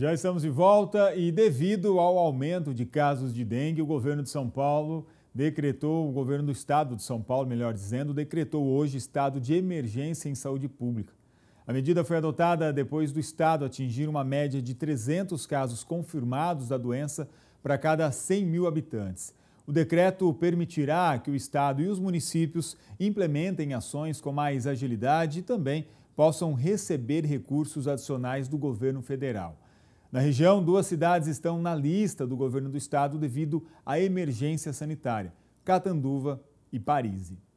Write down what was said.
Já estamos de volta e, devido ao aumento de casos de dengue, o governo de São Paulo decretou, o governo do estado de São Paulo, melhor dizendo, decretou hoje estado de emergência em saúde pública. A medida foi adotada depois do estado atingir uma média de 300 casos confirmados da doença para cada 100 mil habitantes. O decreto permitirá que o estado e os municípios implementem ações com mais agilidade e também possam receber recursos adicionais do governo federal. Na região, duas cidades estão na lista do governo do estado devido à emergência sanitária: Catanduva e Parise.